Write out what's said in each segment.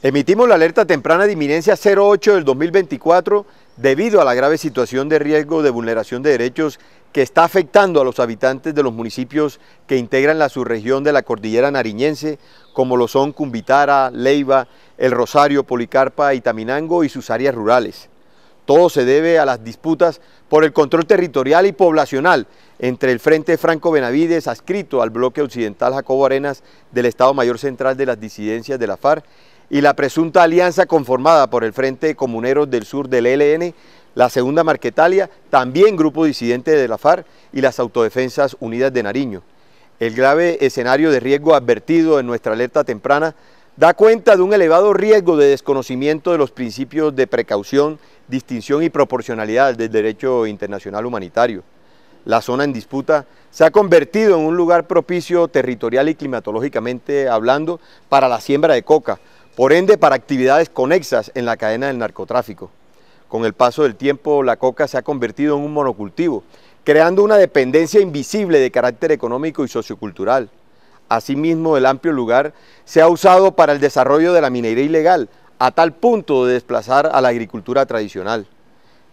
Emitimos la alerta temprana de inminencia 08 del 2024 debido a la grave situación de riesgo de vulneración de derechos que está afectando a los habitantes de los municipios que integran la subregión de la cordillera nariñense, como lo son Cumbitara, Leiva, El Rosario, Policarpa, Itaminango y sus áreas rurales. Todo se debe a las disputas por el control territorial y poblacional entre el Frente Franco Benavides, adscrito al bloque occidental Jacobo Arenas del Estado Mayor Central de las Disidencias de la FARC, y la presunta alianza conformada por el Frente Comunero Comuneros del Sur del ELN, la Segunda Marquetalia, también grupo disidente de la FARC y las Autodefensas Unidas de Nariño. El grave escenario de riesgo advertido en nuestra alerta temprana da cuenta de un elevado riesgo de desconocimiento de los principios de precaución, distinción y proporcionalidad del derecho internacional humanitario. La zona en disputa se ha convertido en un lugar propicio territorial y climatológicamente hablando para la siembra de coca, por ende para actividades conexas en la cadena del narcotráfico. Con el paso del tiempo, la coca se ha convertido en un monocultivo, creando una dependencia invisible de carácter económico y sociocultural. Asimismo, el amplio lugar se ha usado para el desarrollo de la minería ilegal, a tal punto de desplazar a la agricultura tradicional.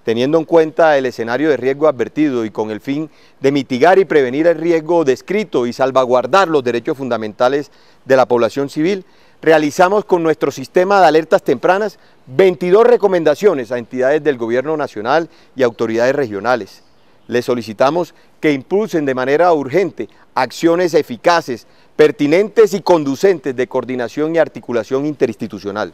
Teniendo en cuenta el escenario de riesgo advertido y con el fin de mitigar y prevenir el riesgo descrito y salvaguardar los derechos fundamentales de la población civil, realizamos con nuestro sistema de alertas tempranas 22 recomendaciones a entidades del Gobierno Nacional y autoridades regionales. Les solicitamos que impulsen de manera urgente acciones eficaces, pertinentes y conducentes de coordinación y articulación interinstitucional.